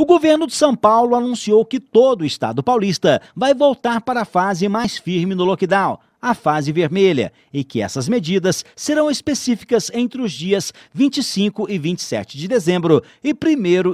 O governo de São Paulo anunciou que todo o estado paulista vai voltar para a fase mais firme no lockdown, a fase vermelha, e que essas medidas serão específicas entre os dias 25 e 27 de dezembro e 1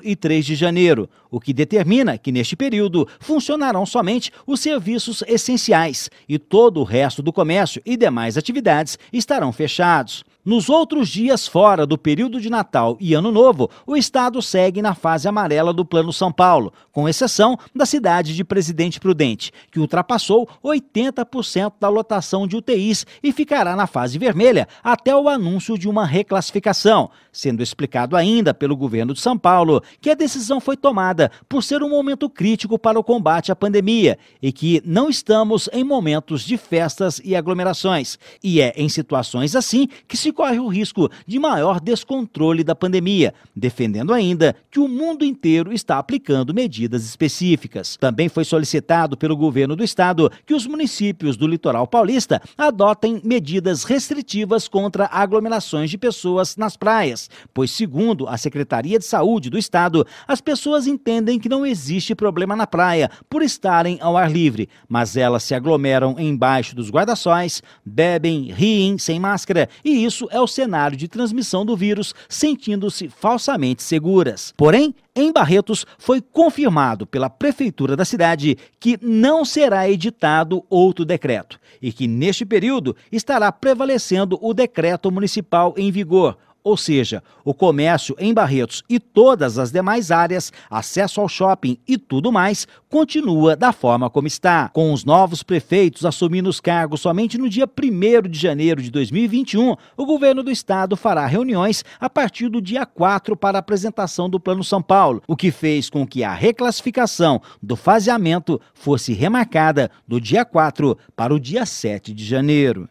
e 3 de janeiro, o que determina que neste período funcionarão somente os serviços essenciais e todo o resto do comércio e demais atividades estarão fechados. Nos outros dias fora do período de Natal e Ano Novo, o estado segue na fase amarela do Plano São Paulo, com exceção da cidade de Presidente Prudente, que ultrapassou 80% da lotação de UTIs e ficará na fase vermelha até o anúncio de uma reclassificação, sendo explicado ainda pelo governo de São Paulo que a decisão foi tomada por ser um momento crítico para o combate à pandemia e que não estamos em momentos de festas e aglomerações, e é em situações assim que se corre o risco de maior descontrole da pandemia, defendendo ainda que o mundo inteiro está aplicando medidas específicas. Também foi solicitado pelo governo do estado que os municípios do litoral paulista adotem medidas restritivas contra aglomerações de pessoas nas praias, pois, segundo a Secretaria de Saúde do estado, as pessoas entendem que não existe problema na praia por estarem ao ar livre, mas elas se aglomeram embaixo dos guarda-sóis, bebem, riem sem máscara e isso isso é o cenário de transmissão do vírus, sentindo-se falsamente seguras. Porém, em Barretos, foi confirmado pela prefeitura da cidade que não será editado outro decreto e que, neste período, estará prevalecendo o decreto municipal em vigor, ou seja, o comércio em Barretos e todas as demais áreas, acesso ao shopping e tudo mais, continua da forma como está. Com os novos prefeitos assumindo os cargos somente no dia 1 de janeiro de 2021, o governo do estado fará reuniões a partir do dia 4 para a apresentação do Plano São Paulo, o que fez com que a reclassificação do faseamento fosse remarcada do dia 4 para o dia 7 de janeiro.